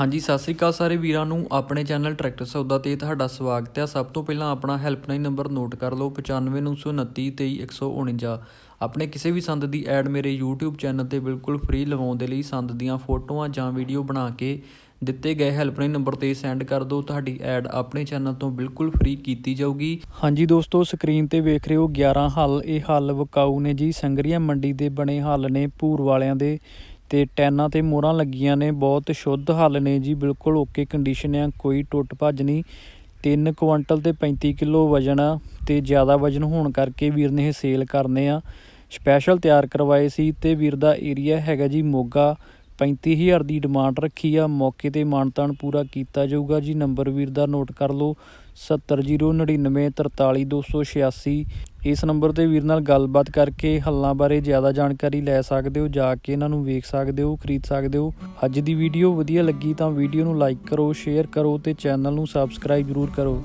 ਹਾਂਜੀ ਸਤਿ ਸ੍ਰੀ ਅਕਾਲ ਸਾਰੇ ਵੀਰਾਂ ਨੂੰ ਆਪਣੇ ਚੈਨਲ ਟਰੈਕਟਰ ਸੌਦਾ ਤੇ ਤੁਹਾਡਾ ਸਵਾਗਤ ਹੈ ਸਭ ਤੋਂ ਪਹਿਲਾਂ ਆਪਣਾ ਹੈਲਪਲਾਈਨ ਨੰਬਰ ਨੋਟ ਕਰ ਲਓ 9592923149 ਆਪਣੇ ਕਿਸੇ ਵੀ ਸੰਦ ਦੀ ਐਡ ਮੇਰੇ YouTube ਚੈਨਲ ਤੇ ਬਿਲਕੁਲ ਫ੍ਰੀ ਲਵਾਉਣ ਦੇ ਲਈ ਸੰਦ ਦੀਆਂ ਫੋਟੋਆਂ ਜਾਂ ਵੀਡੀਓ ਬਣਾ ਕੇ ਦਿੱਤੇ ਗਏ ਹੈਲਪਲਾਈਨ ਨੰਬਰ ਤੇ ਸੈਂਡ ਕਰ ਦਿਓ ਤੁਹਾਡੀ ਐਡ ਆਪਣੇ ਚੈਨਲ ਤੋਂ ਬਿਲਕੁਲ ਫ੍ਰੀ ਕੀਤੀ ਜਾਊਗੀ ਹਾਂਜੀ ਦੋਸਤੋ ਸਕਰੀਨ ਤੇ ਵੇਖ ਰਹੇ ਹੋ 11 ਹੱਲ ਇਹ ਹੱਲ ਵਕਾਊ ਨੇ ਜੀ ਸੰਗਰੀਆ ਮੰਡੀ ਦੇ ਬਣੇ ਹੱਲ ਨੇ ਪੂਰ ਵਾਲਿਆਂ ਦੇ ਤੇ ਟੈਨਾਂ ਤੇ ਮੋਹਰਾਂ ਲੱਗੀਆਂ ਨੇ ਬਹੁਤ ਸ਼ੁੱਧ ਹੱਲ ਨੇ ਜੀ ਬਿਲਕੁਲ ਓਕੇ ਕੰਡੀਸ਼ਨ ਆ ਕੋਈ ਟੁੱਟ ਭੱਜ ਨਹੀਂ 3 ਕੁਇੰਟਲ ਤੇ 35 ਕਿਲੋ ਵਜਨ ਆ ਤੇ ਜ਼ਿਆਦਾ ਵਜਨ ਹੋਣ ਕਰਕੇ ਵੀਰ ਨੇ ਇਹ ਸੇਲ ਕਰਨੇ ਆ ਸਪੈਸ਼ਲ ਤਿਆਰ ਕਰਵਾਏ ਸੀ ਤੇ ਵੀਰ ਦਾ ਏਰੀਆ ਹੈਗਾ ਜੀ ਮੋਗਾ 35000 ਦੀ ਡਿਮਾਂਡ ਰੱਖੀ ਆ ਮੌਕੇ ਤੇ ਮਾਨਤਾਨ ਪੂਰਾ ਕੀਤਾ ਜਾਊਗਾ ਜੀ ਨੰਬਰ ਵੀਰ ਦਾ ਨੋਟ ਕਰ ਲਓ 7009943286 ਇਸ ਨੰਬਰ ਤੇ ਵੀਰ ਨਾਲ ਗੱਲਬਾਤ ਕਰਕੇ ਹੱਲਾਂ ਬਾਰੇ ਜ਼ਿਆਦਾ ਜਾਣਕਾਰੀ ਲੈ ਸਕਦੇ ਹੋ ਜਾ ਕੇ ਇਹਨਾਂ ਨੂੰ ਵੇਖ ਸਕਦੇ ਹੋ ਖਰੀਦ ਸਕਦੇ ਹੋ ਅੱਜ ਦੀ ਵੀਡੀਓ ਵਧੀਆ ਲੱਗੀ ਤਾਂ ਵੀਡੀਓ ਨੂੰ ਲਾਈਕ ਕਰੋ ਸ਼ੇਅਰ ਕਰੋ ਤੇ ਚੈਨਲ ਨੂੰ ਸਬਸਕ੍ਰਾਈਬ ਜ਼ਰੂਰ ਕਰੋ